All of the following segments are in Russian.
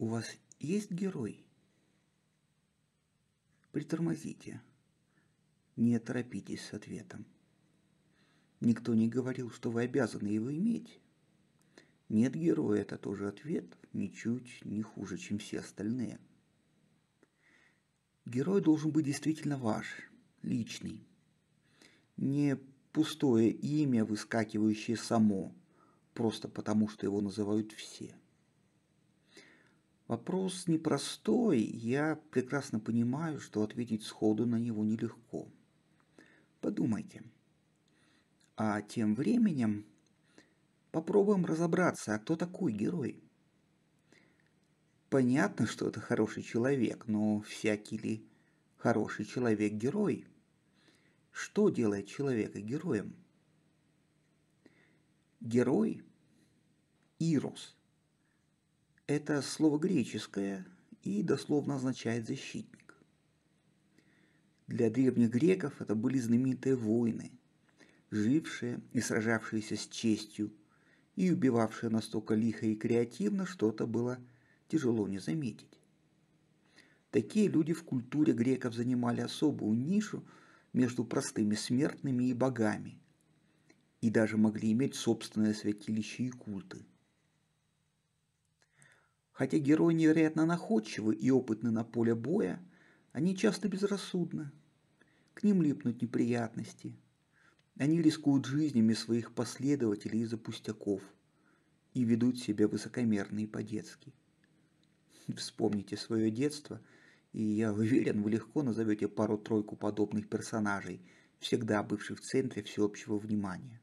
У вас есть герой? Притормозите. Не торопитесь с ответом. Никто не говорил, что вы обязаны его иметь. Нет героя – это тоже ответ, ничуть не хуже, чем все остальные. Герой должен быть действительно ваш, личный. Не пустое имя, выскакивающее само, просто потому что его называют все. Вопрос непростой, я прекрасно понимаю, что ответить сходу на него нелегко. Подумайте. А тем временем попробуем разобраться, а кто такой герой? Понятно, что это хороший человек, но всякий ли хороший человек герой? Что делает человека героем? Герой – Ирос – это слово греческое и дословно означает «защитник». Для древних греков это были знаменитые воины, жившие и сражавшиеся с честью, и убивавшие настолько лихо и креативно, что это было тяжело не заметить. Такие люди в культуре греков занимали особую нишу между простыми смертными и богами, и даже могли иметь собственное святилище и культы – Хотя герои невероятно находчивы и опытны на поле боя, они часто безрассудны. К ним липнут неприятности. Они рискуют жизнями своих последователей из-за пустяков и ведут себя высокомерно и по-детски. Вспомните свое детство, и я уверен, вы легко назовете пару-тройку подобных персонажей, всегда бывших в центре всеобщего внимания.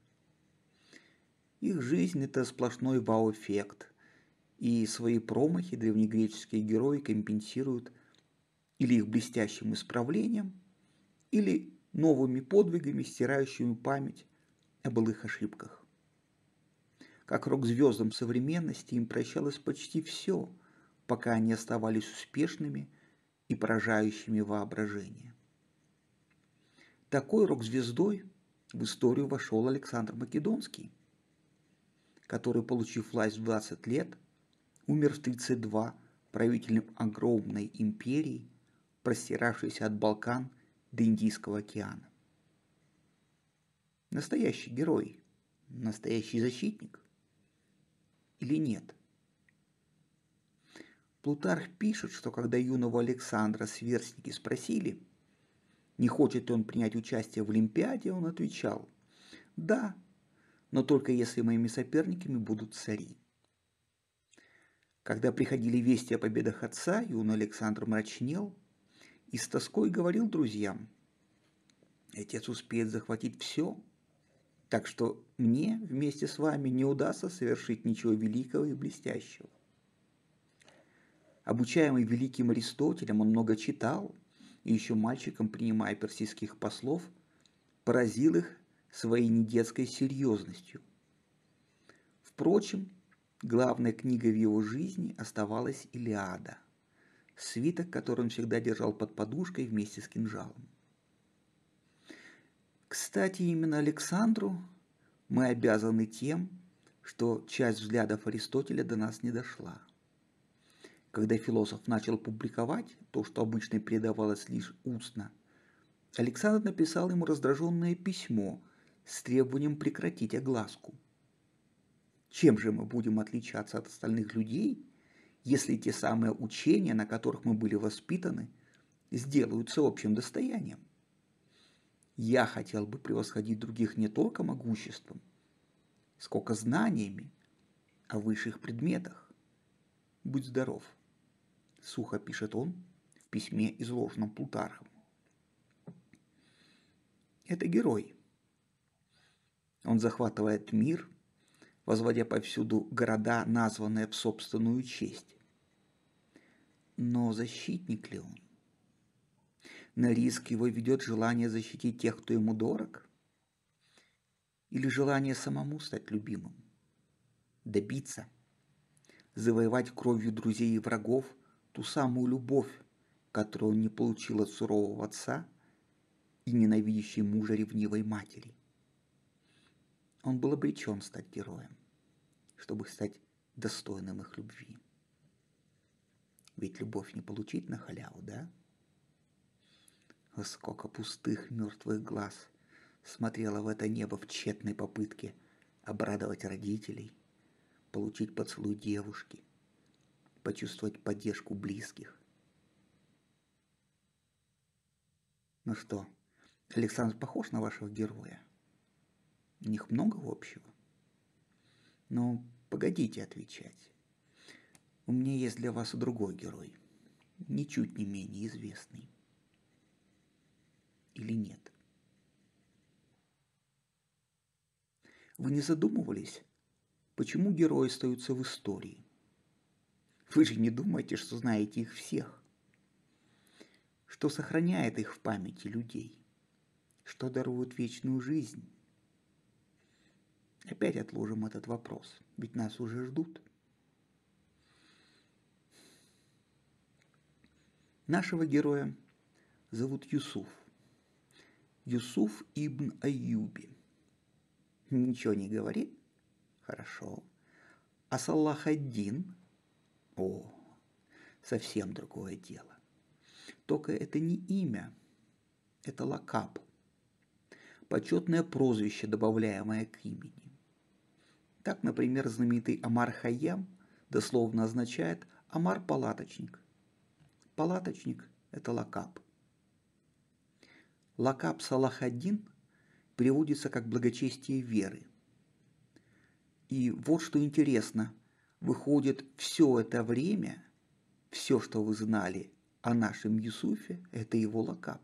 Их жизнь – это сплошной вау-эффект – и свои промахи древнегреческие герои компенсируют или их блестящим исправлением, или новыми подвигами, стирающими память о былых ошибках. Как рок-звездам современности им прощалось почти все, пока они оставались успешными и поражающими воображение. Такой рок-звездой в историю вошел Александр Македонский, который, получив власть в 20 лет, умер в 32 правителем огромной империи, простиравшейся от Балкан до Индийского океана. Настоящий герой, настоящий защитник или нет? Плутарх пишет, что когда юного Александра сверстники спросили, не хочет ли он принять участие в Олимпиаде, он отвечал, да, но только если моими соперниками будут цари. Когда приходили вести о победах отца, юный Александр мрачнел и с тоской говорил друзьям, «Отец успеет захватить все, так что мне вместе с вами не удастся совершить ничего великого и блестящего». Обучаемый великим Аристотелем, он много читал, и еще мальчиком, принимая персидских послов, поразил их своей недетской серьезностью. Впрочем, Главной книгой в его жизни оставалась «Илиада», свиток, который он всегда держал под подушкой вместе с кинжалом. Кстати, именно Александру мы обязаны тем, что часть взглядов Аристотеля до нас не дошла. Когда философ начал публиковать то, что обычно передавалось лишь устно, Александр написал ему раздраженное письмо с требованием прекратить огласку – чем же мы будем отличаться от остальных людей, если те самые учения, на которых мы были воспитаны, сделаются общим достоянием? Я хотел бы превосходить других не только могуществом, сколько знаниями о высших предметах. Будь здоров, сухо пишет он в письме, изложенном Плутархом. Это герой. Он захватывает мир – возводя повсюду города, названные в собственную честь. Но защитник ли он? На риск его ведет желание защитить тех, кто ему дорог? Или желание самому стать любимым? Добиться? Завоевать кровью друзей и врагов ту самую любовь, которую он не получил от сурового отца и ненавидящей мужа ревнивой матери? Он был обречен стать героем, чтобы стать достойным их любви. Ведь любовь не получить на халяву, да? сколько пустых мертвых глаз смотрело в это небо в тщетной попытке обрадовать родителей, получить поцелуй девушки, почувствовать поддержку близких. Ну что, Александр похож на вашего героя? У них много общего. Но погодите отвечать. У меня есть для вас и другой герой, ничуть не менее известный. Или нет? Вы не задумывались, почему герои остаются в истории? Вы же не думаете, что знаете их всех. Что сохраняет их в памяти людей? Что дарует вечную жизнь? Опять отложим этот вопрос, ведь нас уже ждут. Нашего героя зовут Юсуф. Юсуф ибн Аюби. Ничего не говорит? Хорошо. А Салах один? О, совсем другое дело. Только это не имя, это лакап. Почетное прозвище, добавляемое к имени. Так, например, знаменитый Амар Хайям дословно означает «Амар палаточник». Палаточник – это лакап. Лакап Салахадин переводится как «благочестие веры». И вот что интересно, выходит, все это время, все, что вы знали о нашем Юсуфе, это его лакап.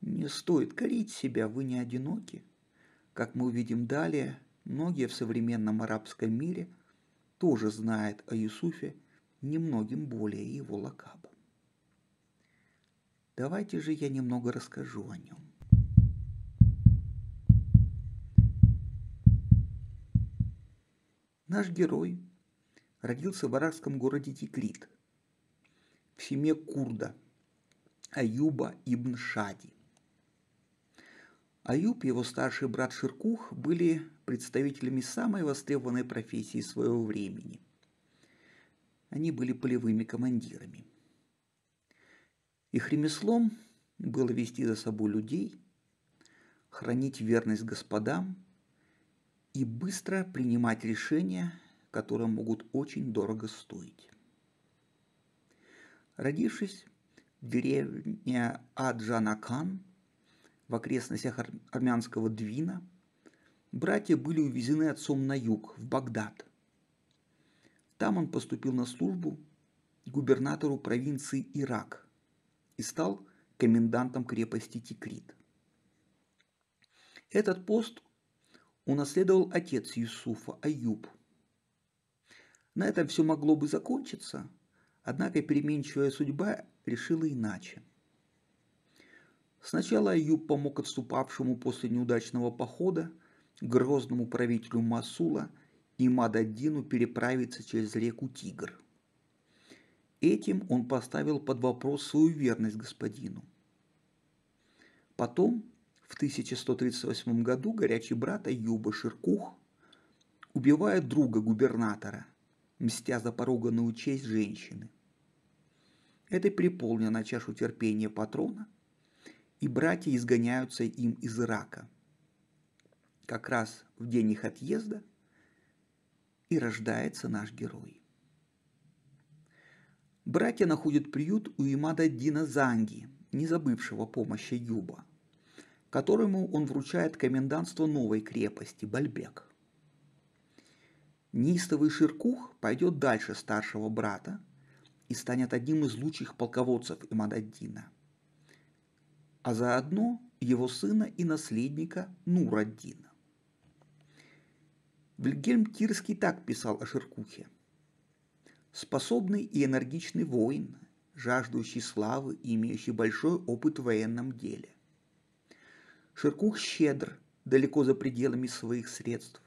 Не стоит корить себя, вы не одиноки. Как мы увидим далее, Многие в современном арабском мире тоже знают о Юсуфе немногим более его лакаба. Давайте же я немного расскажу о нем. Наш герой родился в арабском городе Тиклит, в семье Курда, Аюба ибн Шади. Аюб и его старший брат Ширкух были представителями самой востребованной профессии своего времени. Они были полевыми командирами. Их ремеслом было вести за собой людей, хранить верность господам и быстро принимать решения, которые могут очень дорого стоить. Родившись в деревне Аджанакан в окрестностях армянского Двина – братья были увезены отцом на юг, в Багдад. Там он поступил на службу губернатору провинции Ирак и стал комендантом крепости Тикрит. Этот пост унаследовал отец Юсуфа, Аюб. На этом все могло бы закончиться, однако переменчивая судьба решила иначе. Сначала Аюб помог отступавшему после неудачного похода – грозному правителю Масула и Имададдину переправиться через реку Тигр. Этим он поставил под вопрос свою верность господину. Потом, в 1138 году, горячий брат Юба Ширкух убивает друга губернатора, мстя за поруганную честь женщины. Это переполнено на чашу терпения патрона, и братья изгоняются им из Ирака – как раз в день их отъезда и рождается наш герой. Братья находят приют у Имада Дина Занги, не забывшего помощи Юба, которому он вручает комендантство новой крепости – Бальбек. Нистовый Ширкух пойдет дальше старшего брата и станет одним из лучших полководцев Имададдина, а заодно его сына и наследника Нураддина. Вильгельм Тирский так писал о Ширкухе. «Способный и энергичный воин, жаждущий славы и имеющий большой опыт в военном деле. Ширкух щедр, далеко за пределами своих средств.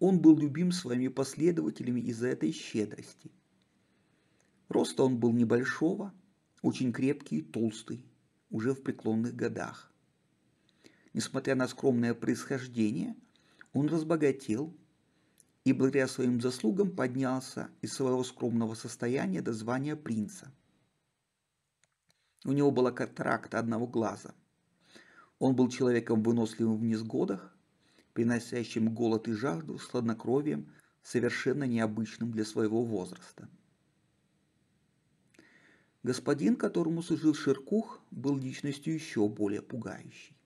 Он был любим своими последователями из-за этой щедрости. Роста он был небольшого, очень крепкий и толстый, уже в преклонных годах. Несмотря на скромное происхождение – он разбогател и благодаря своим заслугам поднялся из своего скромного состояния до звания принца. У него была катаракта одного глаза. Он был человеком выносливым в несгодах, приносящим голод и жажду с хладнокровием, совершенно необычным для своего возраста. Господин, которому служил Ширкух, был личностью еще более пугающей.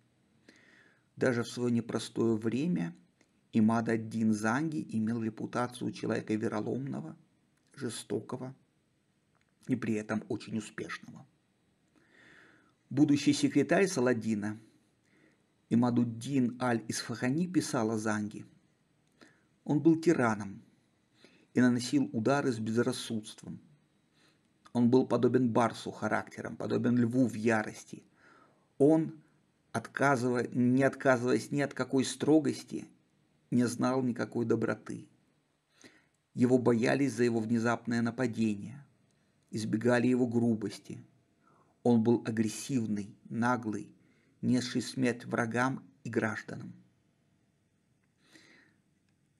Даже в свое непростое время – Имад ад Дин Занги имел репутацию человека вероломного, жестокого и при этом очень успешного. Будущий секретарь Саладина Имадуддин Аль-Исфахани писал о Занги. Он был тираном и наносил удары с безрассудством. Он был подобен барсу характером, подобен льву в ярости. Он, отказывая, не отказываясь ни от какой строгости, не знал никакой доброты. Его боялись за его внезапное нападение, избегали его грубости. Он был агрессивный, наглый, несший смерть врагам и гражданам.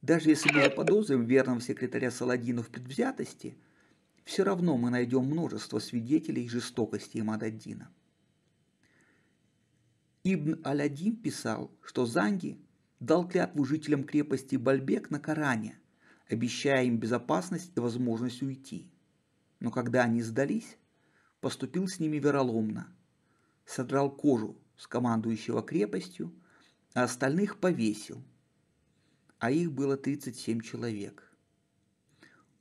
Даже если мы заподозрим верного секретаря Саладина в предвзятости, все равно мы найдем множество свидетелей жестокости Имададдина. Ибн Алядин писал, что Занги дал клятву жителям крепости Бальбек на Коране, обещая им безопасность и возможность уйти. Но когда они сдались, поступил с ними вероломно. Содрал кожу с командующего крепостью, а остальных повесил. А их было 37 человек.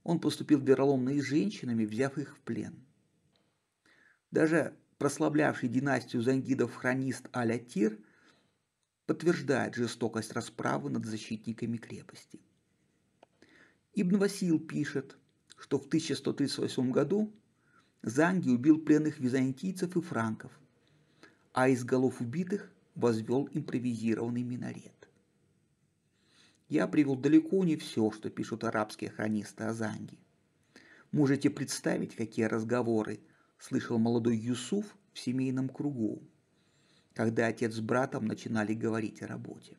Он поступил вероломно и с женщинами, взяв их в плен. Даже прославлявший династию зангидов хронист Алятир подтверждает жестокость расправы над защитниками крепости. Ибн Васил пишет, что в 1138 году Занги убил пленных византийцев и франков, а из голов убитых возвел импровизированный минарет. Я привел далеко не все, что пишут арабские хронисты о Занге. Можете представить, какие разговоры слышал молодой Юсуф в семейном кругу когда отец с братом начинали говорить о работе.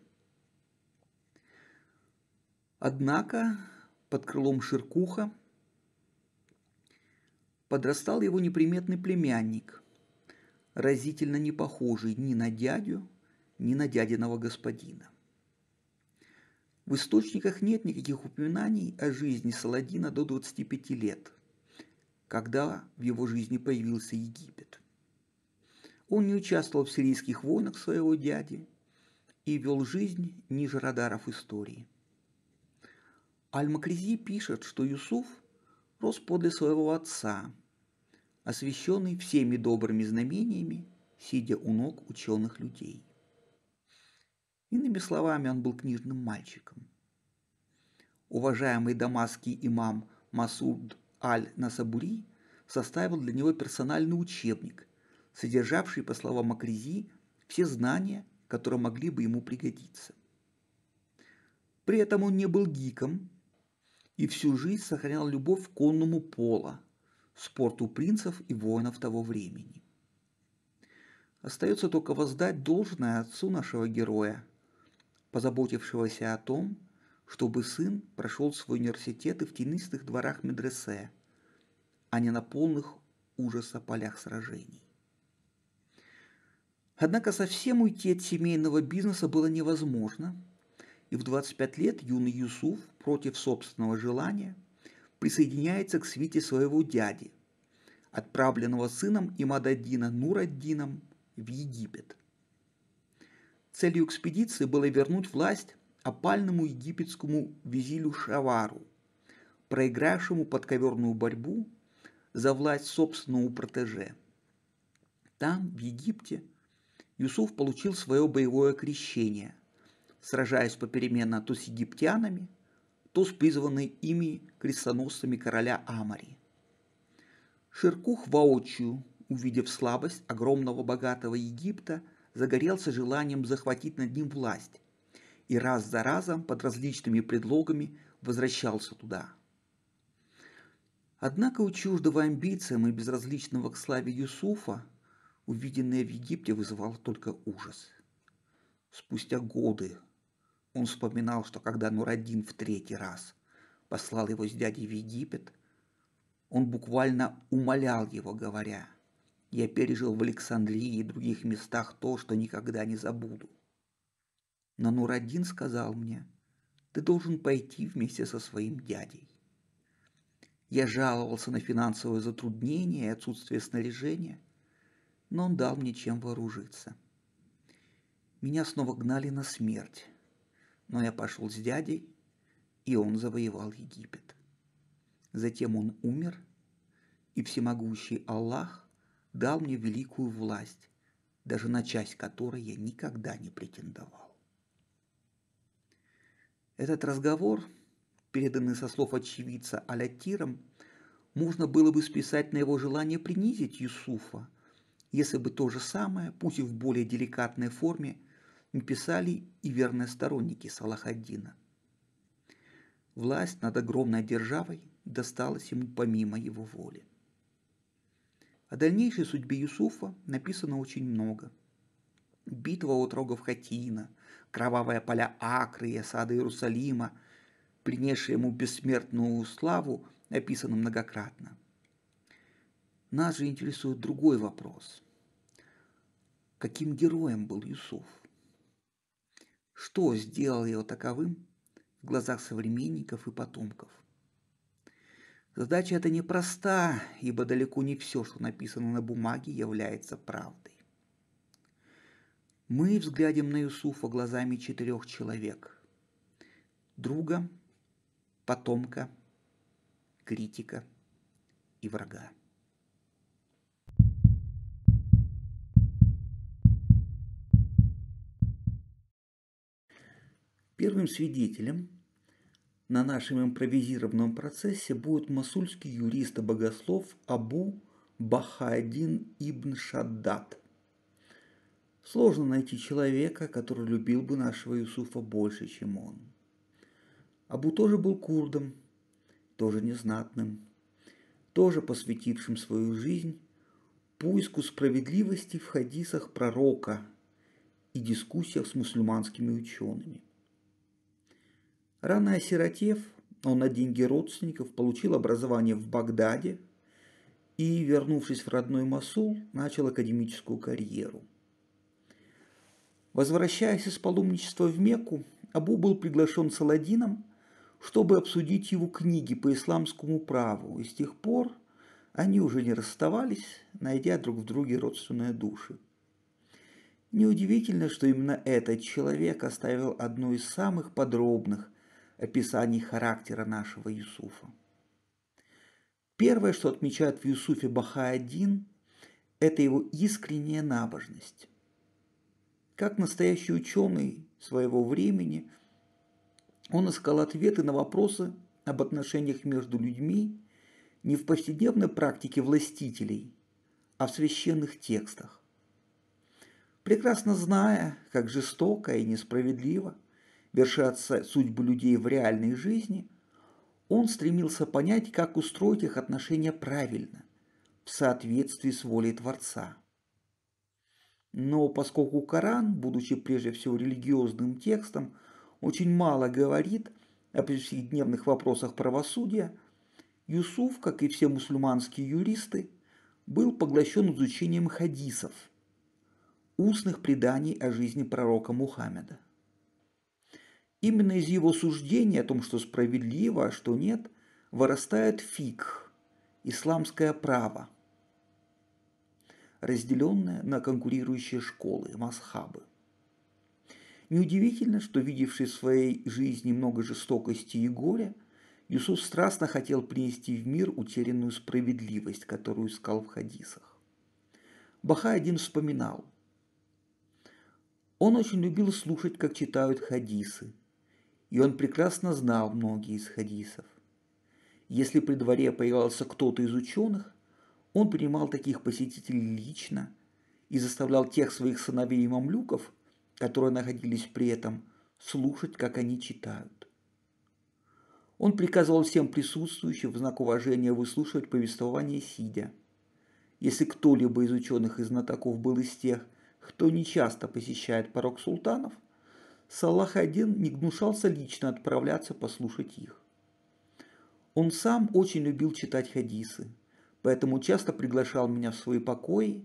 Однако под крылом Ширкуха подрастал его неприметный племянник, разительно не похожий ни на дядю, ни на дядиного господина. В источниках нет никаких упоминаний о жизни Саладина до 25 лет, когда в его жизни появился Египет. Он не участвовал в сирийских войнах своего дяди и вел жизнь ниже радаров истории. Аль-Макризи пишет, что Юсуф рос подле своего отца, освященный всеми добрыми знамениями, сидя у ног ученых людей. Иными словами, он был книжным мальчиком. Уважаемый дамасский имам Масуд Аль-Насабури составил для него персональный учебник – содержавший, по словам Акрези, все знания, которые могли бы ему пригодиться. При этом он не был гиком и всю жизнь сохранял любовь к конному пола, спорту принцев и воинов того времени. Остается только воздать должное отцу нашего героя, позаботившегося о том, чтобы сын прошел свой университет и в тенистых дворах медресе, а не на полных ужаса полях сражений. Однако совсем уйти от семейного бизнеса было невозможно, и в 25 лет юный Юсуф против собственного желания присоединяется к свите своего дяди, отправленного сыном Имададдина Нураддином в Египет. Целью экспедиции было вернуть власть опальному египетскому визилю Шавару, проигравшему подковерную борьбу за власть собственного протеже. Там, в Египте, – Юсуф получил свое боевое крещение, сражаясь попеременно то с египтянами, то с призванной ими крестоносцами короля Амари. Ширкух воочию, увидев слабость огромного богатого Египта, загорелся желанием захватить над ним власть и раз за разом под различными предлогами возвращался туда. Однако у чуждого амбициям и безразличного к славе Юсуфа – Увиденное в Египте вызывало только ужас. Спустя годы он вспоминал, что когда Нурадин в третий раз послал его с дядей в Египет, он буквально умолял его, говоря, «Я пережил в Александрии и других местах то, что никогда не забуду». Но Нурадин сказал мне, «Ты должен пойти вместе со своим дядей». Я жаловался на финансовые затруднения и отсутствие снаряжения – но он дал мне чем вооружиться. Меня снова гнали на смерть, но я пошел с дядей, и он завоевал Египет. Затем он умер, и всемогущий Аллах дал мне великую власть, даже на часть которой я никогда не претендовал. Этот разговор, переданный со слов очевидца Алятиром, можно было бы списать на его желание принизить Юсуфа – если бы то же самое, пусть и в более деликатной форме, написали и верные сторонники Салахаддина. Власть над огромной державой досталась ему помимо его воли. О дальнейшей судьбе Юсуфа написано очень много. Битва отрогов Хатина, кровавые поля Акры и осада Иерусалима, принесшая ему бессмертную славу, описаны многократно – нас же интересует другой вопрос. Каким героем был Юсуф? Что сделало его таковым в глазах современников и потомков? Задача эта непроста, ибо далеко не все, что написано на бумаге, является правдой. Мы взглядим на Юсуфа глазами четырех человек. Друга, потомка, критика и врага. Первым свидетелем на нашем импровизированном процессе будет масульский юрист и богослов Абу Бахадин ибн Шаддат. Сложно найти человека, который любил бы нашего Юсуфа больше, чем он. Абу тоже был курдом, тоже незнатным, тоже посвятившим свою жизнь поиску справедливости в хадисах пророка и дискуссиях с мусульманскими учеными. Рано осиротев, он на деньги родственников получил образование в Багдаде и, вернувшись в родной Масул, начал академическую карьеру. Возвращаясь из паломничества в Мекку, Абу был приглашен Саладином, чтобы обсудить его книги по исламскому праву, и с тех пор они уже не расставались, найдя друг в друге родственные души. Неудивительно, что именно этот человек оставил одну из самых подробных описании характера нашего Юсуфа. Первое, что отмечает в Юсуфе Баха-1, это его искренняя набожность. Как настоящий ученый своего времени, он искал ответы на вопросы об отношениях между людьми не в повседневной практике властителей, а в священных текстах. Прекрасно зная, как жестоко и несправедливо – вершатся судьбы людей в реальной жизни, он стремился понять, как устроить их отношения правильно, в соответствии с волей Творца. Но поскольку Коран, будучи прежде всего религиозным текстом, очень мало говорит о повседневных вопросах правосудия, Юсуф, как и все мусульманские юристы, был поглощен изучением хадисов, устных преданий о жизни пророка Мухаммеда. Именно из его суждений о том, что справедливо, а что нет, вырастает фиг, исламское право, разделенное на конкурирующие школы, масхабы. Неудивительно, что, видевший в своей жизни много жестокости и горя, Юсуф страстно хотел принести в мир утерянную справедливость, которую искал в хадисах. Баха-один вспоминал. Он очень любил слушать, как читают хадисы, и он прекрасно знал многие из хадисов. Если при дворе появлялся кто-то из ученых, он принимал таких посетителей лично и заставлял тех своих сыновей и мамлюков, которые находились при этом, слушать, как они читают. Он приказывал всем присутствующим в знак уважения выслушивать повествование сидя. Если кто-либо из ученых и знатоков был из тех, кто нечасто посещает порог султанов – Салах один не гнушался лично отправляться послушать их. Он сам очень любил читать хадисы, поэтому часто приглашал меня в свой покои,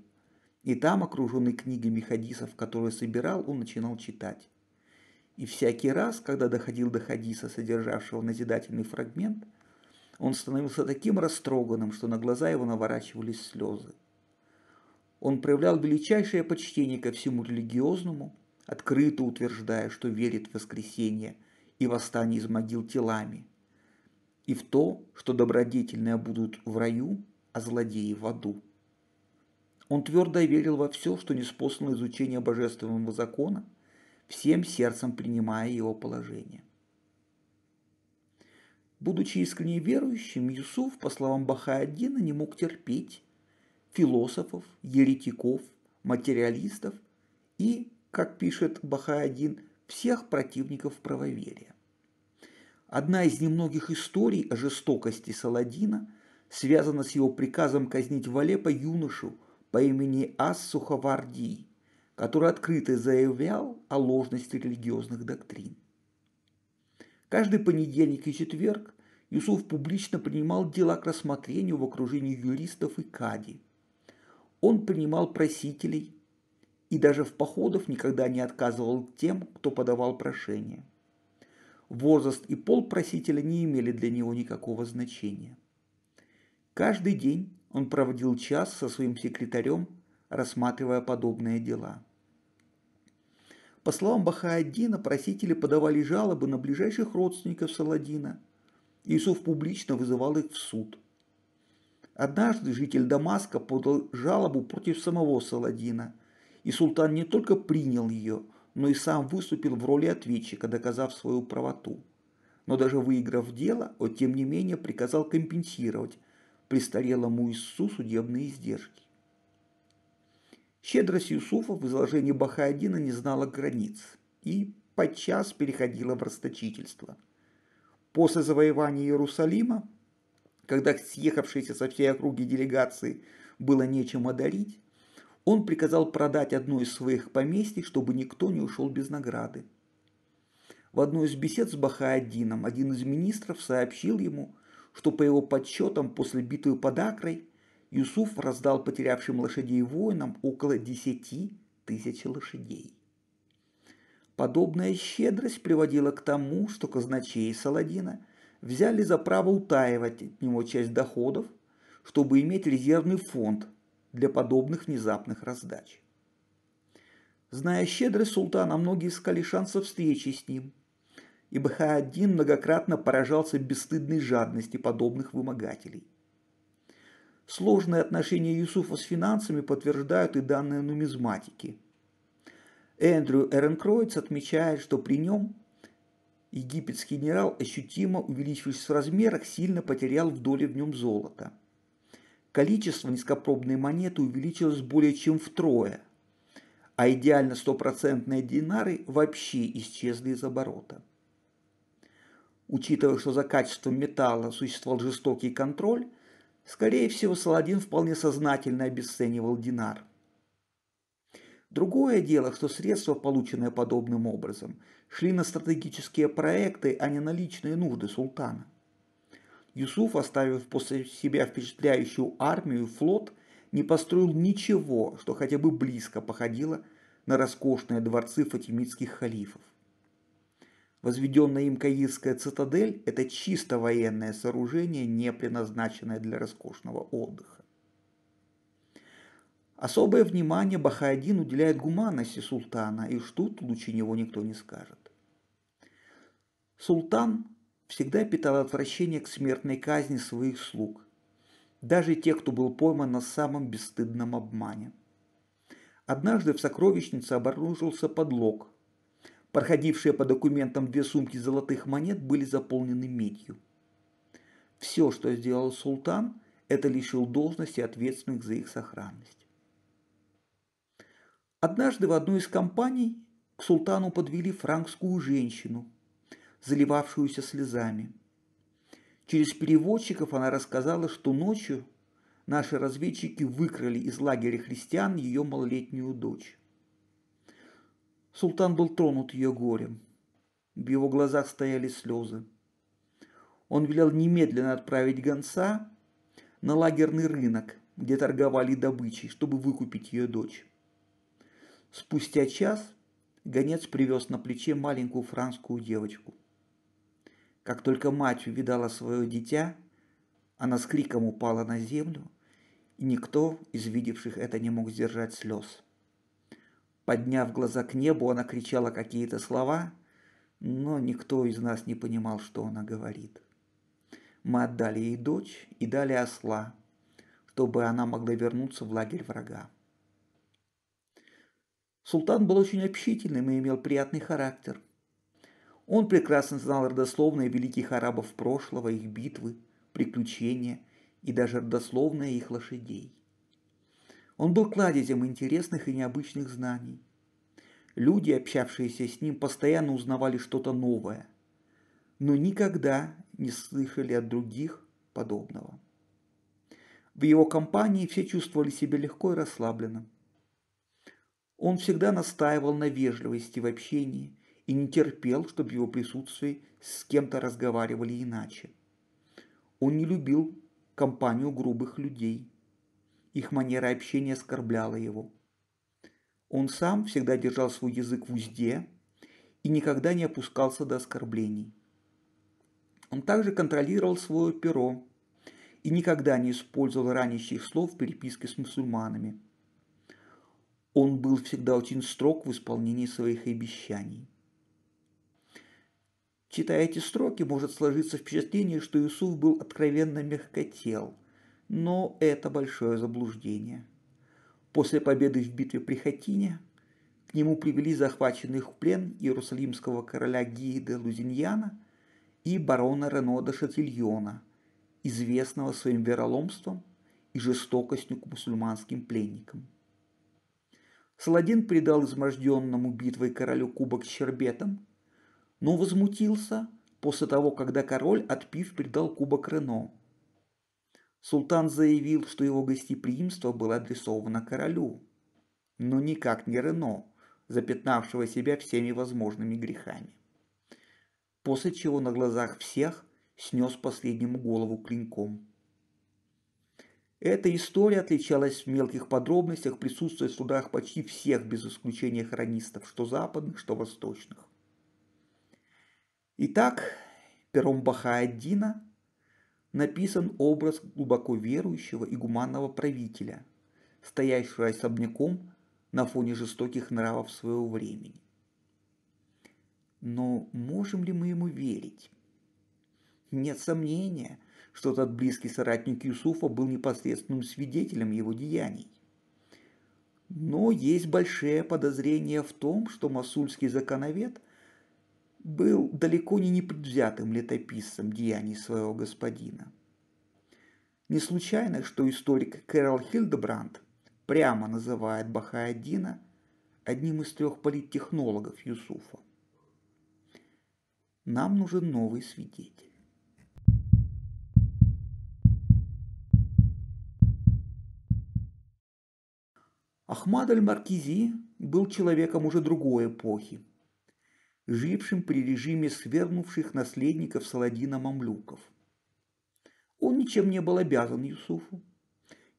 и там, окруженный книгами хадисов, которые собирал, он начинал читать. И всякий раз, когда доходил до хадиса, содержавшего назидательный фрагмент, он становился таким растроганным, что на глаза его наворачивались слезы. Он проявлял величайшее почтение ко всему религиозному – открыто утверждая, что верит в воскресение и восстание из могил телами, и в то, что добродетельные будут в раю, а злодеи в аду. Он твердо верил во все, что неспослано способно изучение божественного закона, всем сердцем принимая его положение. Будучи искренне верующим, Юсуф, по словам Бахааддина, не мог терпеть философов, еретиков, материалистов и как пишет Бахай-1, всех противников правоверия. Одна из немногих историй о жестокости Саладина связана с его приказом казнить в Алеппо юношу по имени Ас-Сухавардии, который открыто заявлял о ложности религиозных доктрин. Каждый понедельник и четверг Юсуф публично принимал дела к рассмотрению в окружении юристов и кади. Он принимал просителей, и даже в походах никогда не отказывал тем, кто подавал прошение. Возраст и пол просителя не имели для него никакого значения. Каждый день он проводил час со своим секретарем, рассматривая подобные дела. По словам Бахаадина, просители подавали жалобы на ближайших родственников Саладина. Иисуф публично вызывал их в суд. Однажды житель Дамаска подал жалобу против самого Саладина – и султан не только принял ее, но и сам выступил в роли ответчика, доказав свою правоту. Но даже выиграв дело, он тем не менее приказал компенсировать престарелому Иису судебные издержки. Щедрость Юсуфа в изложении Бахаадина не знала границ и подчас переходила в расточительство. После завоевания Иерусалима, когда съехавшиеся со всей округи делегации было нечем одарить, он приказал продать одно из своих поместий, чтобы никто не ушел без награды. В одной из бесед с Бахаадином один из министров сообщил ему, что по его подсчетам после битвы под Акрой Юсуф раздал потерявшим лошадей воинам около 10 тысяч лошадей. Подобная щедрость приводила к тому, что казначеи Саладина взяли за право утаивать от него часть доходов, чтобы иметь резервный фонд, для подобных внезапных раздач. Зная щедрость султана, многие искали шанса встречи с ним, и бха многократно поражался бесстыдной жадности подобных вымогателей. Сложные отношения Юсуфа с финансами подтверждают и данные нумизматики. Эндрю Эренкройц отмечает, что при нем египетский генерал ощутимо увеличившись в размерах, сильно потерял в доле в нем золота – количество низкопробной монеты увеличилось более чем втрое, а идеально стопроцентные динары вообще исчезли из оборота. Учитывая, что за качеством металла существовал жестокий контроль, скорее всего, Саладин вполне сознательно обесценивал динар. Другое дело, что средства, полученные подобным образом, шли на стратегические проекты, а не на личные нужды султана. Юсуф, оставив после себя впечатляющую армию флот, не построил ничего, что хотя бы близко походило на роскошные дворцы фатимидских халифов. Возведенная им Каирская цитадель – это чисто военное сооружение, не предназначенное для роскошного отдыха. Особое внимание Бахаядин уделяет гуманности султана, и что тут лучше него никто не скажет. Султан всегда питал отвращение к смертной казни своих слуг, даже тех, кто был пойман на самом бесстыдном обмане. Однажды в сокровищнице обнаружился подлог. Проходившие по документам две сумки золотых монет были заполнены медью. Все, что сделал султан, это лишил должности ответственных за их сохранность. Однажды в одной из компаний к султану подвели франкскую женщину – заливавшуюся слезами. Через переводчиков она рассказала, что ночью наши разведчики выкрали из лагеря христиан ее малолетнюю дочь. Султан был тронут ее горем. В его глазах стояли слезы. Он велел немедленно отправить гонца на лагерный рынок, где торговали добычей, чтобы выкупить ее дочь. Спустя час гонец привез на плече маленькую франскую девочку – как только мать увидала свое дитя, она с криком упала на землю, и никто из видевших это не мог сдержать слез. Подняв глаза к небу, она кричала какие-то слова, но никто из нас не понимал, что она говорит. Мы отдали ей дочь и дали осла, чтобы она могла вернуться в лагерь врага. Султан был очень общительным и имел приятный характер – он прекрасно знал родословные великих арабов прошлого, их битвы, приключения и даже родословные их лошадей. Он был кладезем интересных и необычных знаний. Люди, общавшиеся с ним, постоянно узнавали что-то новое, но никогда не слышали от других подобного. В его компании все чувствовали себя легко и расслабленно. Он всегда настаивал на вежливости в общении и не терпел, чтобы в его присутствии с кем-то разговаривали иначе. Он не любил компанию грубых людей. Их манера общения оскорбляла его. Он сам всегда держал свой язык в узде и никогда не опускался до оскорблений. Он также контролировал свое перо и никогда не использовал ранящих слов в переписке с мусульманами. Он был всегда очень строг в исполнении своих обещаний. Читая эти строки, может сложиться впечатление, что Иисус был откровенно мягкотел, но это большое заблуждение. После победы в битве при Хатине к нему привели захваченных в плен иерусалимского короля Гида Лузиньяна и барона Ренода Шатильона, известного своим вероломством и жестокостью к мусульманским пленникам. Саладин придал изможденному битвой королю кубок с щербетом – но возмутился после того, когда король, отпив, передал кубок Рено. Султан заявил, что его гостеприимство было адресовано королю, но никак не Рено, запятнавшего себя всеми возможными грехами. После чего на глазах всех снес последнему голову клинком. Эта история отличалась в мелких подробностях, присутствуя в судах почти всех, без исключения хронистов, что западных, что восточных. Итак, пером Бахааддина написан образ глубоко верующего и гуманного правителя, стоящего особняком на фоне жестоких нравов своего времени. Но можем ли мы ему верить? Нет сомнения, что этот близкий соратник Юсуфа был непосредственным свидетелем его деяний. Но есть большое подозрение в том, что масульский законовед – был далеко не непредвзятым летописцем деяний своего господина. Не случайно, что историк Кэрол Хильдебранд прямо называет Бахаяддина одним из трех политтехнологов Юсуфа. Нам нужен новый свидетель. Ахмад аль-Маркизи был человеком уже другой эпохи, жившим при режиме свергнувших наследников Саладина мамлюков. Он ничем не был обязан Юсуфу.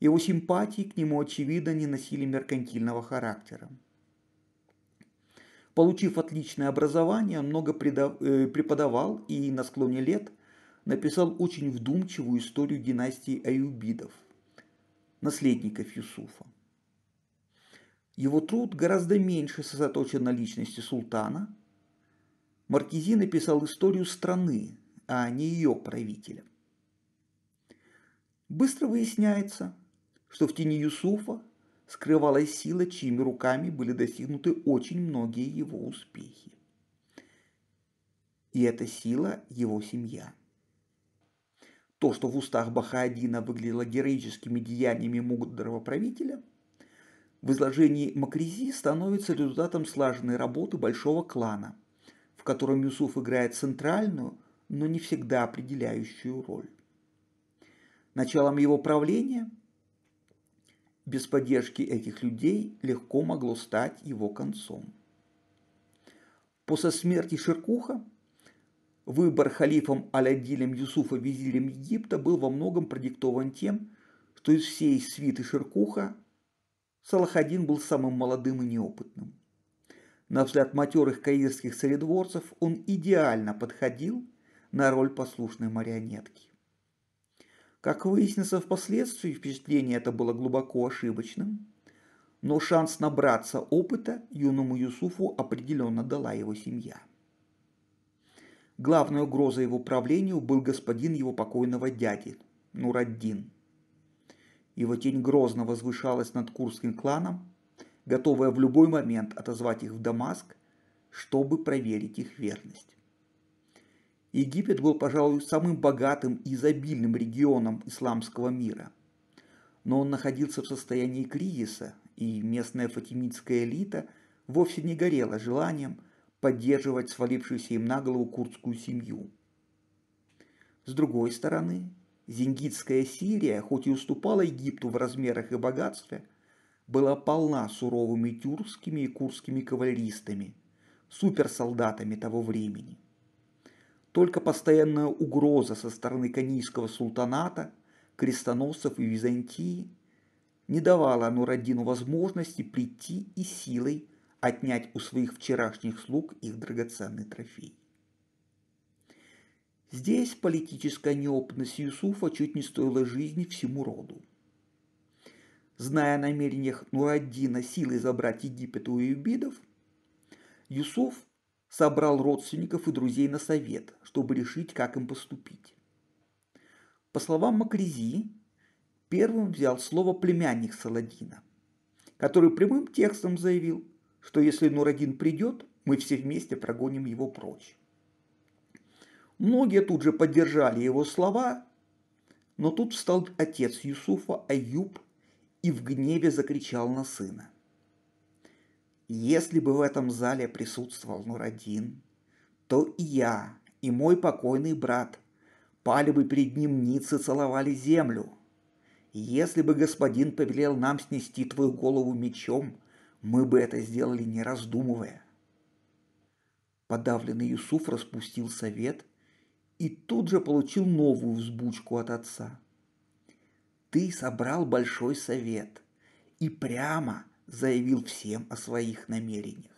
Его симпатии к нему, очевидно, не носили меркантильного характера. Получив отличное образование, он много э, преподавал и на склоне лет написал очень вдумчивую историю династии Аюбидов, наследников Юсуфа. Его труд гораздо меньше сосредоточен на личности султана – Маркизе написал историю страны, а не ее правителя. Быстро выясняется, что в тени Юсуфа скрывалась сила, чьими руками были достигнуты очень многие его успехи. И эта сила – его семья. То, что в устах Бахаадина выглядело героическими деяниями мудрого правителя, в изложении Макризи становится результатом слаженной работы большого клана – в котором Юсуф играет центральную, но не всегда определяющую роль. Началом его правления без поддержки этих людей легко могло стать его концом. После смерти Ширкуха выбор халифом Алядилем Юсуфа визирем Египта был во многом продиктован тем, что из всей свиты Ширкуха Салахадин был самым молодым и неопытным. На взгляд матерых каирских царедворцев он идеально подходил на роль послушной марионетки. Как выяснится впоследствии, впечатление это было глубоко ошибочным, но шанс набраться опыта юному Юсуфу определенно дала его семья. Главной угрозой его правлению был господин его покойного дяди, Нураддин. Его тень грозно возвышалась над курским кланом, готовая в любой момент отозвать их в Дамаск, чтобы проверить их верность. Египет был, пожалуй, самым богатым и изобильным регионом исламского мира. Но он находился в состоянии кризиса, и местная фатимидская элита вовсе не горела желанием поддерживать свалившуюся им на голову курдскую семью. С другой стороны, зингитская Сирия, хоть и уступала Египту в размерах и богатстве – была полна суровыми тюркскими и курскими кавалеристами, суперсолдатами того времени. Только постоянная угроза со стороны Канийского султаната, крестоносцев и Византии не давала Нураддину возможности прийти и силой отнять у своих вчерашних слуг их драгоценный трофей. Здесь политическая неопытность Юсуфа чуть не стоила жизни всему роду. Зная о намерениях Нураддина силой забрать Египет у юбидов, Юсуф собрал родственников и друзей на совет, чтобы решить, как им поступить. По словам Макрези, первым взял слово племянник Саладина, который прямым текстом заявил, что если Нурадин придет, мы все вместе прогоним его прочь. Многие тут же поддержали его слова, но тут встал отец Юсуфа Аюб и в гневе закричал на сына. Если бы в этом зале присутствовал Нурадин, то и я, и мой покойный брат пали бы перед ним ниц и целовали землю. Если бы господин повелел нам снести твою голову мечом, мы бы это сделали не раздумывая. Подавленный Юсуф распустил совет и тут же получил новую взбучку от отца – ты собрал большой совет и прямо заявил всем о своих намерениях.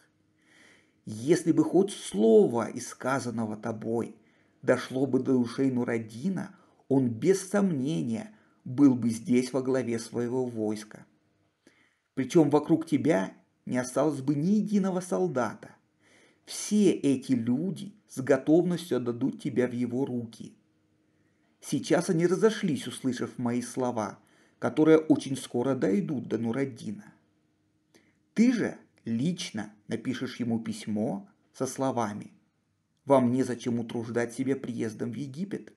Если бы хоть слово сказанного тобой дошло бы до ушей Нурадина, он без сомнения был бы здесь во главе своего войска. Причем вокруг тебя не осталось бы ни единого солдата. Все эти люди с готовностью отдадут тебя в его руки – Сейчас они разошлись, услышав мои слова, которые очень скоро дойдут до Нурадина. Ты же лично напишешь ему письмо со словами «Вам незачем утруждать себя приездом в Египет.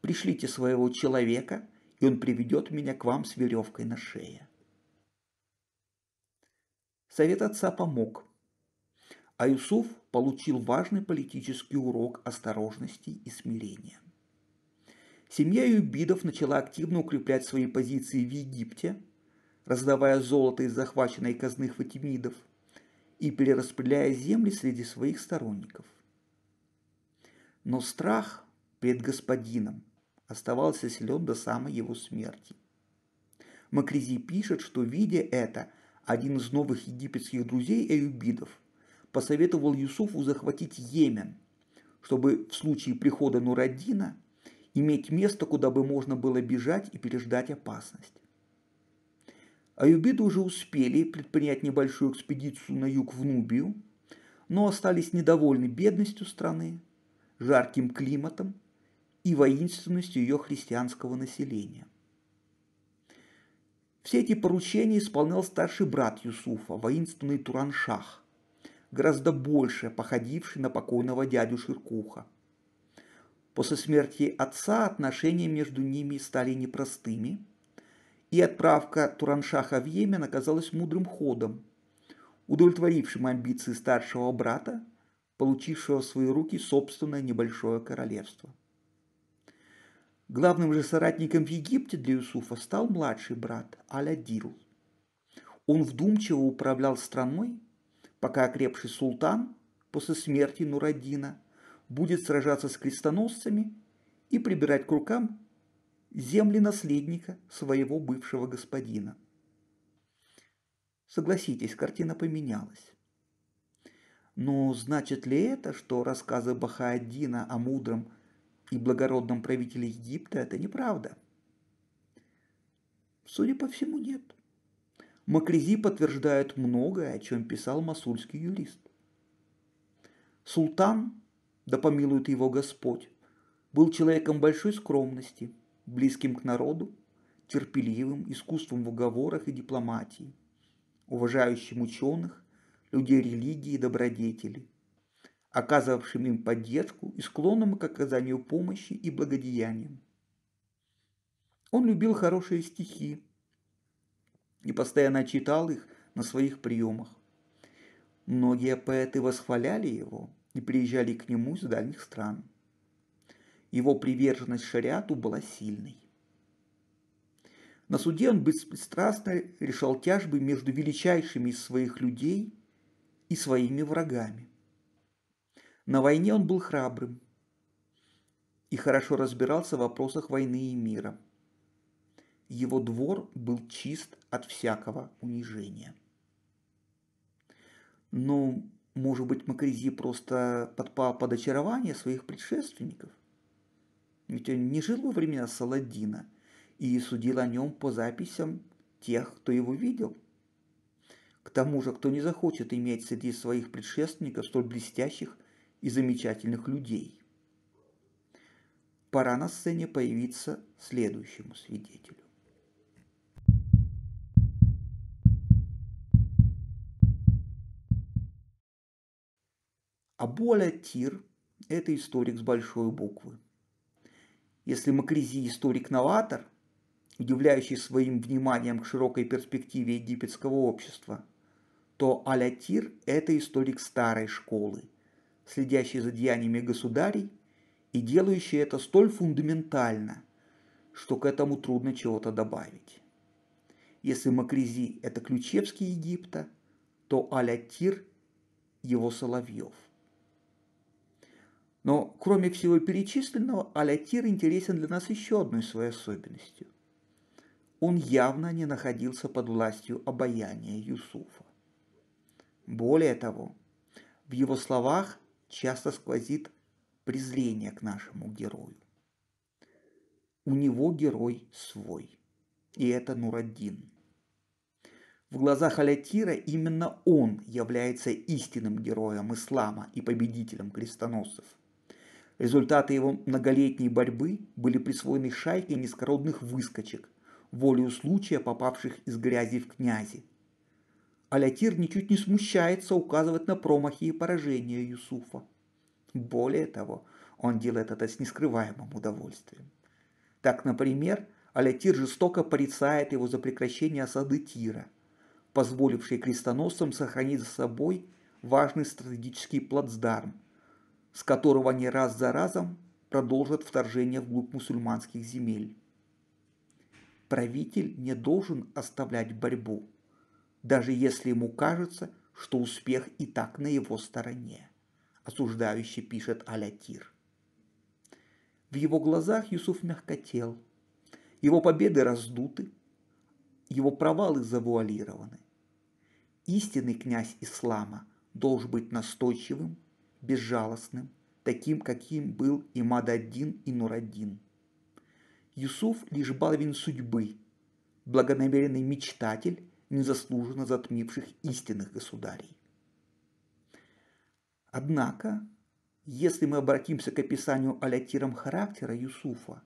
Пришлите своего человека, и он приведет меня к вам с веревкой на шее». Совет отца помог. А Юсуф получил важный политический урок осторожности и смирения. Семья Юбидов начала активно укреплять свои позиции в Египте, раздавая золото из захваченной казны фатимидов и перераспределяя земли среди своих сторонников. Но страх пред господином оставался силен до самой его смерти. Макризи пишет, что, видя это, один из новых египетских друзей Эюбидов посоветовал Юсуфу захватить Йемен, чтобы в случае прихода Нураддина – иметь место, куда бы можно было бежать и переждать опасность. Аюбиды уже успели предпринять небольшую экспедицию на юг в Нубию, но остались недовольны бедностью страны, жарким климатом и воинственностью ее христианского населения. Все эти поручения исполнял старший брат Юсуфа, воинственный Тураншах, гораздо больше походивший на покойного дядю Ширкуха – После смерти отца отношения между ними стали непростыми, и отправка Тураншаха в Йемен оказалась мудрым ходом, удовлетворившим амбиции старшего брата, получившего в свои руки собственное небольшое королевство. Главным же соратником в Египте для Юсуфа стал младший брат Алядил. Он вдумчиво управлял страной, пока окрепший султан после смерти Нурадина – будет сражаться с крестоносцами и прибирать к рукам земли наследника своего бывшего господина. Согласитесь, картина поменялась. Но значит ли это, что рассказы Бахаадина о мудром и благородном правителе Египта – это неправда? Судя по всему, нет. Макризи подтверждает многое, о чем писал масульский юрист. Султан да помилует его Господь, был человеком большой скромности, близким к народу, терпеливым, искусством в уговорах и дипломатии, уважающим ученых, людей религии и добродетели, оказывавшим им поддержку и склонным к оказанию помощи и благодеяниям. Он любил хорошие стихи и постоянно читал их на своих приемах. Многие поэты восхваляли его – и приезжали к нему из дальних стран. Его приверженность шариату была сильной. На суде он беспристрастно решал тяжбы между величайшими из своих людей и своими врагами. На войне он был храбрым и хорошо разбирался в вопросах войны и мира. Его двор был чист от всякого унижения. Но может быть, Макризи просто подпал под очарование своих предшественников? Ведь он не жил во времена Саладина и судил о нем по записям тех, кто его видел. К тому же, кто не захочет иметь среди своих предшественников столь блестящих и замечательных людей? Пора на сцене появиться следующему свидетелю. А Боля Тир – это историк с большой буквы. Если Макризи – историк-новатор, удивляющий своим вниманием к широкой перспективе египетского общества, то Аля Тир – это историк старой школы, следящий за деяниями государей и делающий это столь фундаментально, что к этому трудно чего-то добавить. Если Макризи – это Ключевский Египта, то Аля Тир – его Соловьев – но кроме всего перечисленного, Алятир интересен для нас еще одной своей особенностью. Он явно не находился под властью обаяния Юсуфа. Более того, в его словах часто сквозит презрение к нашему герою. У него герой свой, и это Нураддин. В глазах Алятира именно он является истинным героем ислама и победителем крестоносцев – Результаты его многолетней борьбы были присвоены шайке низкородных выскочек, волею случая попавших из грязи в князи. Алятир ничуть не смущается указывать на промахи и поражения Юсуфа. Более того, он делает это с нескрываемым удовольствием. Так, например, Алятир жестоко порицает его за прекращение осады Тира, позволившей крестоносцам сохранить за собой важный стратегический плацдарм – с которого они раз за разом продолжат вторжение вглубь мусульманских земель. Правитель не должен оставлять борьбу, даже если ему кажется, что успех и так на его стороне, Осуждающий пишет Алятир. В его глазах Юсуф мягкотел, его победы раздуты, его провалы завуалированы. Истинный князь ислама должен быть настойчивым, безжалостным, таким, каким был и Мададдин, и Нураддин. Юсуф лишь баловин судьбы, благонамеренный мечтатель, незаслуженно затмивших истинных государей. Однако, если мы обратимся к описанию алятиром характера Юсуфа,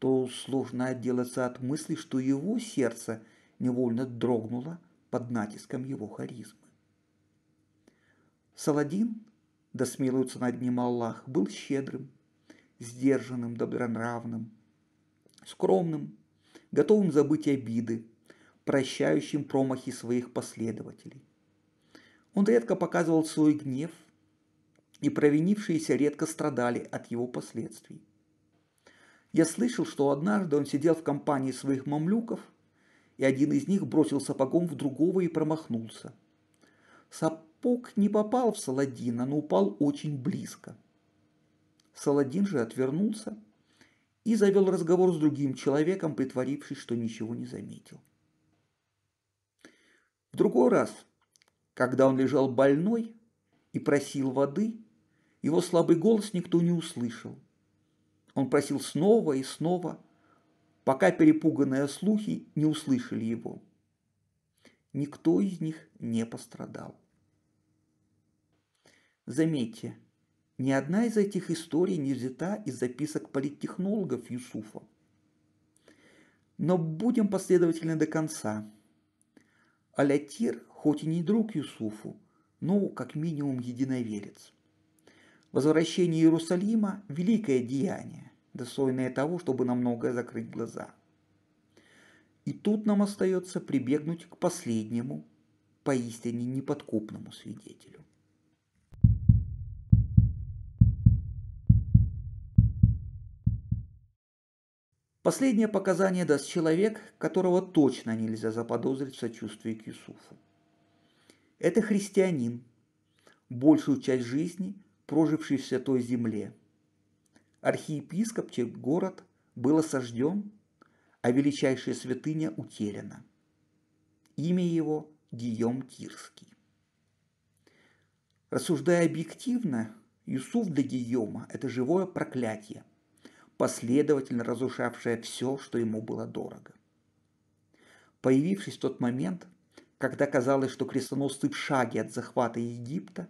то сложно отделаться от мысли, что его сердце невольно дрогнуло под натиском его харизмы. Саладин да смилуется над ним Аллах, был щедрым, сдержанным, добронравным, скромным, готовым забыть обиды, прощающим промахи своих последователей. Он редко показывал свой гнев, и провинившиеся редко страдали от его последствий. Я слышал, что однажды он сидел в компании своих мамлюков, и один из них бросил сапогом в другого и промахнулся. Паук не попал в Саладина, но упал очень близко. Саладин же отвернулся и завел разговор с другим человеком, притворившись, что ничего не заметил. В другой раз, когда он лежал больной и просил воды, его слабый голос никто не услышал. Он просил снова и снова, пока перепуганные слухи не услышали его. Никто из них не пострадал. Заметьте, ни одна из этих историй не взята из записок политтехнологов Юсуфа. Но будем последовательны до конца. Алятир, хоть и не друг Юсуфу, но как минимум единоверец. Возвращение Иерусалима – великое деяние, достойное того, чтобы на многое закрыть глаза. И тут нам остается прибегнуть к последнему, поистине неподкупному свидетелю. Последнее показание даст человек, которого точно нельзя заподозрить в сочувствии к Юсуфу. Это христианин, большую часть жизни проживший в святой земле. Архиепископ, чей город был осажден, а величайшая святыня утеряна. Имя его Гийом Кирский. Рассуждая объективно, Юсуф для Гийома – это живое проклятие – последовательно разрушавшая все, что ему было дорого. Появившись в тот момент, когда казалось, что крестоносцы в шаге от захвата Египта,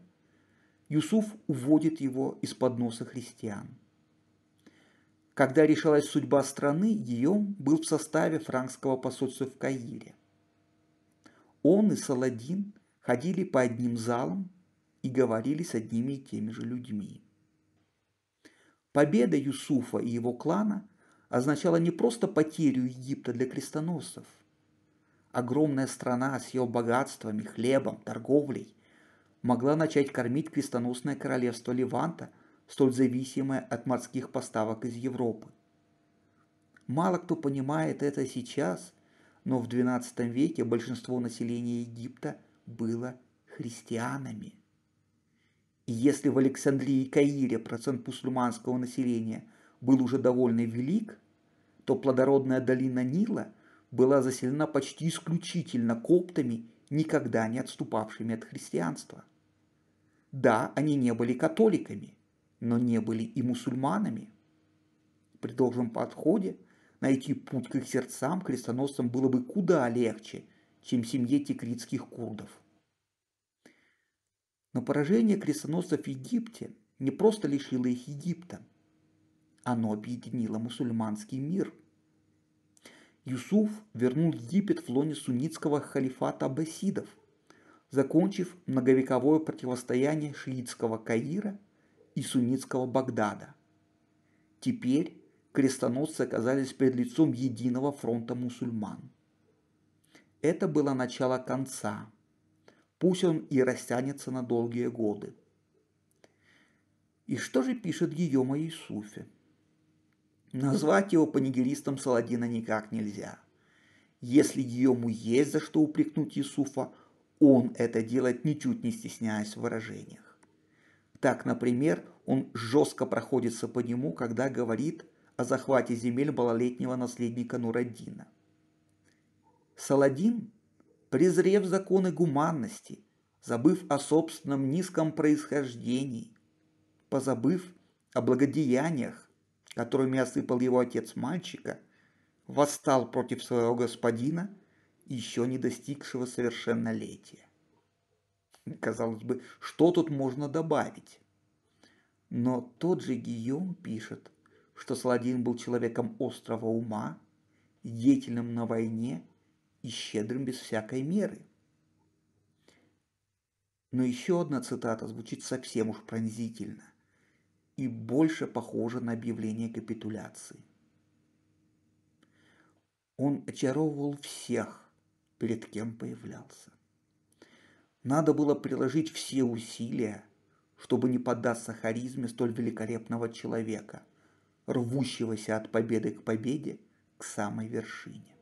Юсуф уводит его из-под носа христиан. Когда решалась судьба страны, Гийом был в составе франкского посольства в Каире. Он и Саладин ходили по одним залам и говорили с одними и теми же людьми. Победа Юсуфа и его клана означала не просто потерю Египта для крестоносцев. Огромная страна с ее богатствами, хлебом, торговлей могла начать кормить крестоносное королевство Леванта, столь зависимое от морских поставок из Европы. Мало кто понимает это сейчас, но в XII веке большинство населения Египта было христианами. И если в Александрии и Каире процент мусульманского населения был уже довольно велик, то плодородная долина Нила была заселена почти исключительно коптами, никогда не отступавшими от христианства. Да, они не были католиками, но не были и мусульманами. При должном подходе найти путь к их сердцам крестоносцам было бы куда легче, чем семье текритских курдов – но поражение крестоносцев в Египте не просто лишило их Египта, оно объединило мусульманский мир. Юсуф вернул Египет в лоне суннитского халифата аббасидов, закончив многовековое противостояние шиитского Каира и суннитского Багдада. Теперь крестоносцы оказались перед лицом единого фронта мусульман. Это было начало конца – пусть он и растянется на долгие годы. И что же пишет Гийома Иисуфе? Назвать его панигеристом Саладина никак нельзя. Если Гийому есть за что упрекнуть Иисуфа, он это делает, ничуть не стесняясь в выражениях. Так, например, он жестко проходится по нему, когда говорит о захвате земель малолетнего наследника Нураддина. Саладин презрев законы гуманности, забыв о собственном низком происхождении, позабыв о благодеяниях, которыми осыпал его отец мальчика, восстал против своего господина, еще не достигшего совершеннолетия. Казалось бы, что тут можно добавить? Но тот же Гийом пишет, что Саладин был человеком острого ума, деятельным на войне – и щедрым без всякой меры. Но еще одна цитата звучит совсем уж пронзительно и больше похожа на объявление капитуляции. Он очаровывал всех, перед кем появлялся. Надо было приложить все усилия, чтобы не поддаться харизме столь великолепного человека, рвущегося от победы к победе к самой вершине.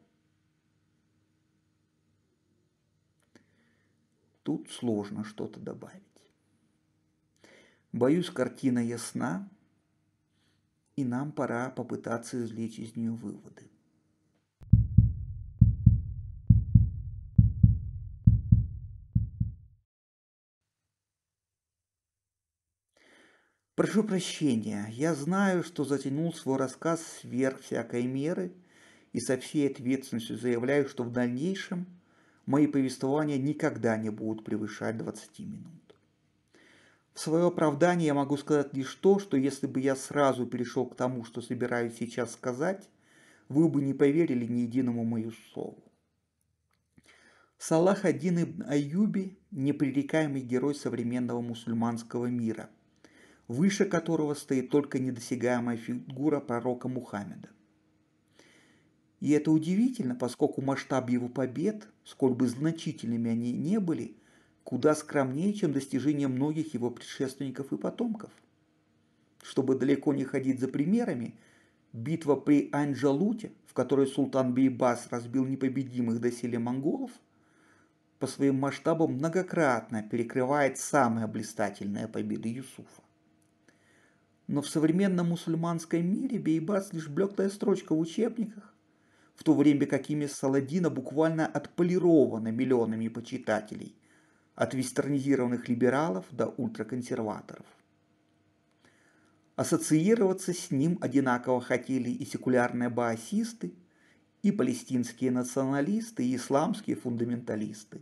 Тут сложно что-то добавить. Боюсь, картина ясна, и нам пора попытаться извлечь из нее выводы. Прошу прощения, я знаю, что затянул свой рассказ сверх всякой меры и со всей ответственностью заявляю, что в дальнейшем – мои повествования никогда не будут превышать 20 минут. В свое оправдание я могу сказать лишь то, что если бы я сразу перешел к тому, что собираюсь сейчас сказать, вы бы не поверили ни единому мою слову. Салах Адин Аюби – непререкаемый герой современного мусульманского мира, выше которого стоит только недосягаемая фигура пророка Мухаммеда. И это удивительно, поскольку масштаб его побед сколь бы значительными они не были, куда скромнее, чем достижения многих его предшественников и потомков. Чтобы далеко не ходить за примерами, битва при Анджалуте, в которой султан Бейбас разбил непобедимых доселе монголов, по своим масштабам многократно перекрывает самые блистательная победы Юсуфа. Но в современном мусульманском мире Бейбас лишь блеклая строчка в учебниках, в то время как имя Саладина буквально отполировано миллионами почитателей, от вестернизированных либералов до ультраконсерваторов. Ассоциироваться с ним одинаково хотели и секулярные баасисты, и палестинские националисты, и исламские фундаменталисты.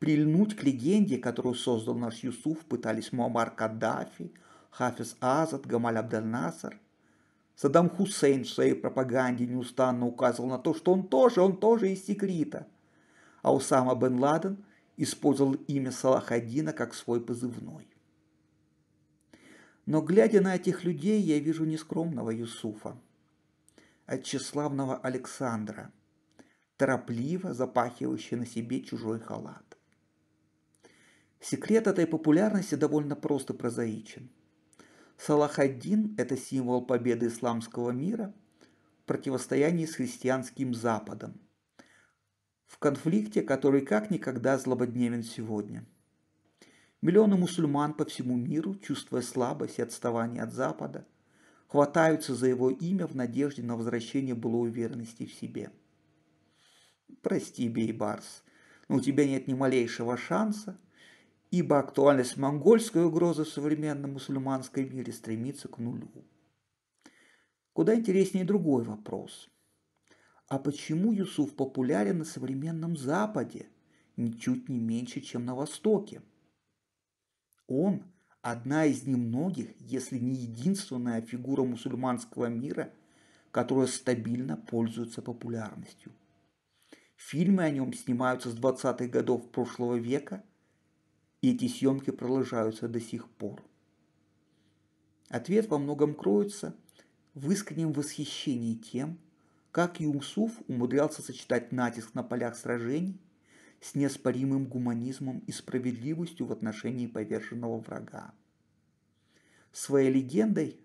Прильнуть к легенде, которую создал наш Юсуф, пытались Муаммар Каддафи, Хафиз Азад, Гамаль Абдальнасар, Саддам Хусейн в своей пропаганде неустанно указывал на то, что он тоже, он тоже из секрета. А Усама бен Ладен использовал имя Салахадина как свой позывной. Но глядя на этих людей, я вижу нескромного Юсуфа, от а тщеславного Александра, торопливо запахивающего на себе чужой халат. Секрет этой популярности довольно просто прозаичен – Салахаддин – это символ победы исламского мира в противостоянии с христианским Западом, в конфликте, который как никогда злободневен сегодня. Миллионы мусульман по всему миру, чувствуя слабость и отставание от Запада, хватаются за его имя в надежде на возвращение былой уверенности в себе. Прости, Бейбарс, но у тебя нет ни малейшего шанса – ибо актуальность монгольской угрозы в современном мусульманском мире стремится к нулю. Куда интереснее другой вопрос. А почему Юсуф популярен на современном Западе, ничуть не меньше, чем на Востоке? Он – одна из немногих, если не единственная фигура мусульманского мира, которая стабильно пользуется популярностью. Фильмы о нем снимаются с 20-х годов прошлого века – и эти съемки продолжаются до сих пор. Ответ во многом кроется в искреннем восхищении тем, как Юмсуф умудрялся сочетать натиск на полях сражений с неоспоримым гуманизмом и справедливостью в отношении поверженного врага. Своей легендой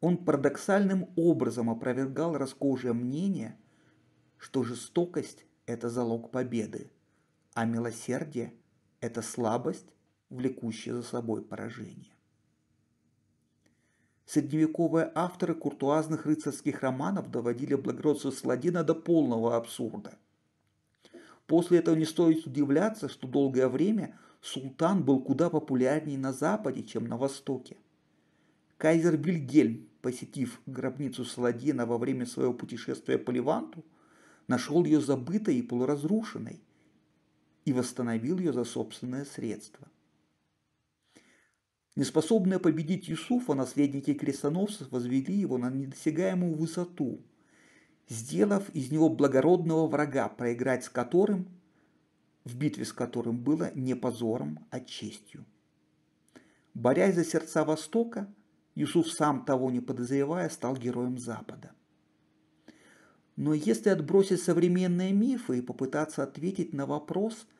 он парадоксальным образом опровергал расхожее мнение, что жестокость – это залог победы, а милосердие – это слабость влекущее за собой поражение. Средневековые авторы куртуазных рыцарских романов доводили благородство Сладина до полного абсурда. После этого не стоит удивляться, что долгое время султан был куда популярнее на Западе, чем на Востоке. Кайзер Вильгельм, посетив гробницу Саладина во время своего путешествия по Леванту, нашел ее забытой и полуразрушенной и восстановил ее за собственное средство. Неспособные победить Юсуфа, наследники крестоносцев возвели его на недосягаемую высоту, сделав из него благородного врага, проиграть с которым, в битве с которым было не позором, а честью. Борясь за сердца Востока, Юсуф, сам того не подозревая, стал героем Запада. Но если отбросить современные мифы и попытаться ответить на вопрос –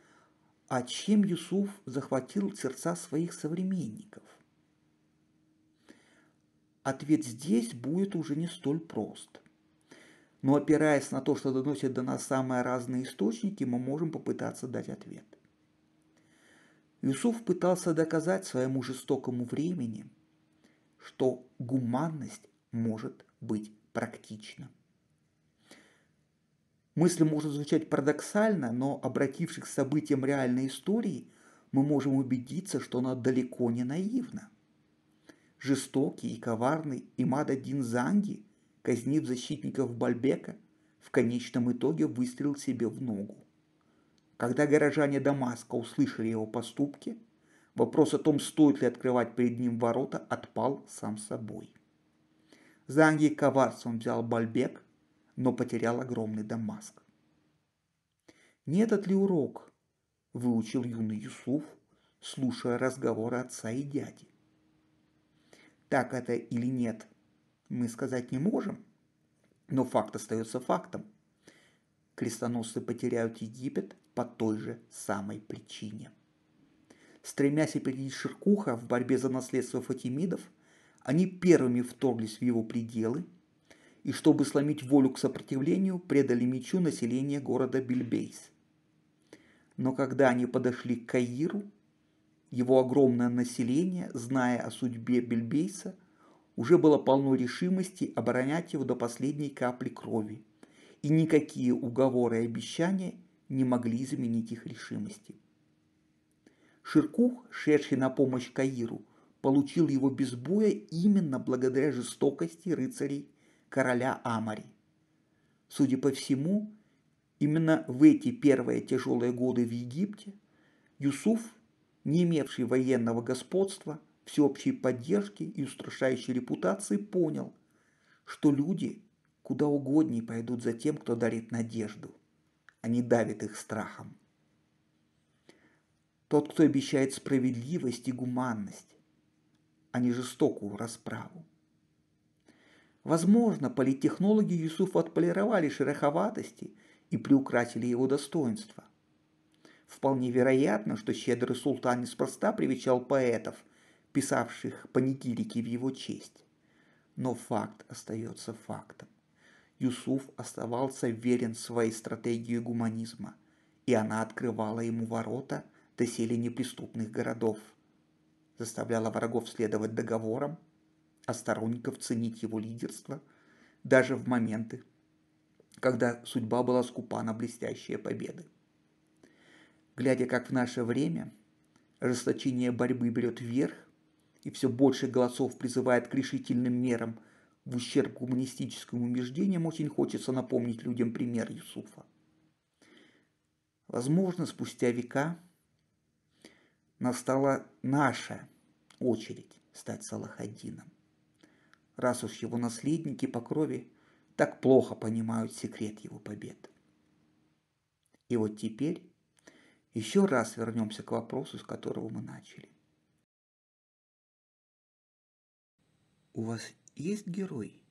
а чем Юсуф захватил сердца своих современников? Ответ здесь будет уже не столь прост. Но опираясь на то, что доносят до нас самые разные источники, мы можем попытаться дать ответ. Юсуф пытался доказать своему жестокому времени, что гуманность может быть практична. Мысль может звучать парадоксально, но обратившись к событиям реальной истории, мы можем убедиться, что она далеко не наивна. Жестокий и коварный Имад Дин Занги, казнив защитников Бальбека, в конечном итоге выстрелил себе в ногу. Когда горожане Дамаска услышали его поступки, вопрос о том, стоит ли открывать перед ним ворота, отпал сам собой. Занги коварством взял Бальбек, но потерял огромный Дамаск. Не этот ли урок выучил юный Юсуф, слушая разговоры отца и дяди? Так это или нет, мы сказать не можем, но факт остается фактом. Крестоносцы потеряют Египет по той же самой причине. Стремясь опередить Ширкуха в борьбе за наследство фатимидов, они первыми вторглись в его пределы – и, чтобы сломить волю к сопротивлению, предали мечу население города Бильбейс. Но когда они подошли к Каиру, его огромное население, зная о судьбе Бельбейса, уже было полно решимости оборонять его до последней капли крови, и никакие уговоры и обещания не могли изменить их решимости. Ширкух, шедший на помощь Каиру, получил его без боя именно благодаря жестокости рыцарей короля Амари. Судя по всему, именно в эти первые тяжелые годы в Египте Юсуф, не имевший военного господства, всеобщей поддержки и устрашающей репутации, понял, что люди куда угодней пойдут за тем, кто дарит надежду, а не давит их страхом. Тот, кто обещает справедливость и гуманность, а не жестокую расправу. Возможно, политтехнологи Юсуфа отполировали шероховатости и приукрасили его достоинства. Вполне вероятно, что щедрый султан неспроста привечал поэтов, писавших панигирики в его честь. Но факт остается фактом. Юсуф оставался верен своей стратегии гуманизма, и она открывала ему ворота до доселе неприступных городов, заставляла врагов следовать договорам – а сторонников ценить его лидерство даже в моменты, когда судьба была скупа на блестящие победы. Глядя, как в наше время ожесточение борьбы берет вверх, и все больше голосов призывает к решительным мерам в ущерб гуманистическим убеждениям, очень хочется напомнить людям пример Юсуфа. Возможно, спустя века настала наша очередь стать салахадином раз уж его наследники по крови так плохо понимают секрет его побед. И вот теперь еще раз вернемся к вопросу, с которого мы начали. У вас есть герой?